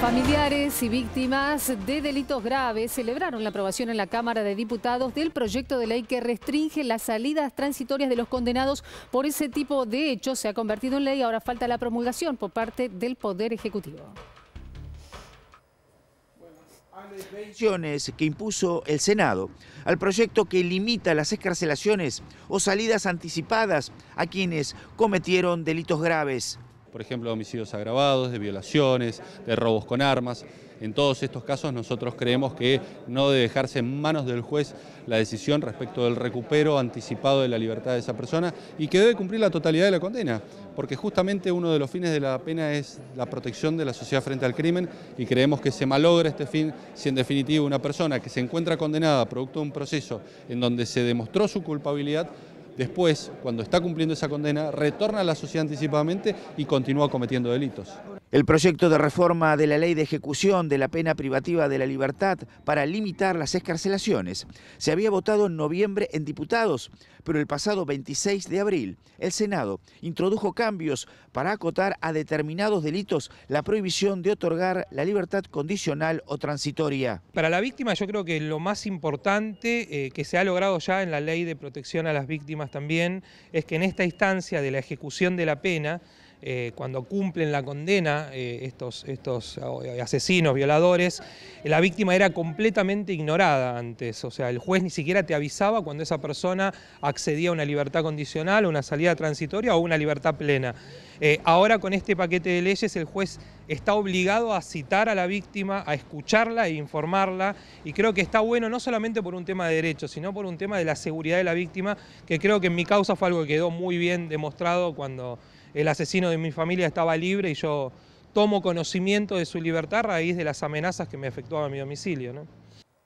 Familiares y víctimas de delitos graves celebraron la aprobación en la Cámara de Diputados del proyecto de ley que restringe las salidas transitorias de los condenados por ese tipo de hechos. Se ha convertido en ley, ahora falta la promulgación por parte del Poder Ejecutivo que impuso el Senado al proyecto que limita las escarcelaciones o salidas anticipadas a quienes cometieron delitos graves por ejemplo, de homicidios agravados, de violaciones, de robos con armas. En todos estos casos nosotros creemos que no debe dejarse en manos del juez la decisión respecto del recupero anticipado de la libertad de esa persona y que debe cumplir la totalidad de la condena, porque justamente uno de los fines de la pena es la protección de la sociedad frente al crimen y creemos que se malogra este fin si en definitiva una persona que se encuentra condenada producto de un proceso en donde se demostró su culpabilidad Después, cuando está cumpliendo esa condena, retorna a la sociedad anticipadamente y continúa cometiendo delitos. El proyecto de reforma de la ley de ejecución de la pena privativa de la libertad para limitar las escarcelaciones se había votado en noviembre en diputados, pero el pasado 26 de abril el Senado introdujo cambios para acotar a determinados delitos la prohibición de otorgar la libertad condicional o transitoria. Para la víctima yo creo que lo más importante eh, que se ha logrado ya en la ley de protección a las víctimas también es que en esta instancia de la ejecución de la pena eh, cuando cumplen la condena, eh, estos, estos eh, asesinos, violadores, la víctima era completamente ignorada antes. O sea, el juez ni siquiera te avisaba cuando esa persona accedía a una libertad condicional, una salida transitoria o una libertad plena. ahora con este paquete de leyes el juez está obligado a citar a la víctima, a escucharla e informarla y creo que está bueno no solamente por un tema de derechos, sino por un tema de la seguridad de la víctima, que creo que en mi causa fue algo que quedó muy bien demostrado cuando el asesino de mi familia estaba libre y yo tomo conocimiento de su libertad a raíz de las amenazas que me efectuaban en mi domicilio. ¿no?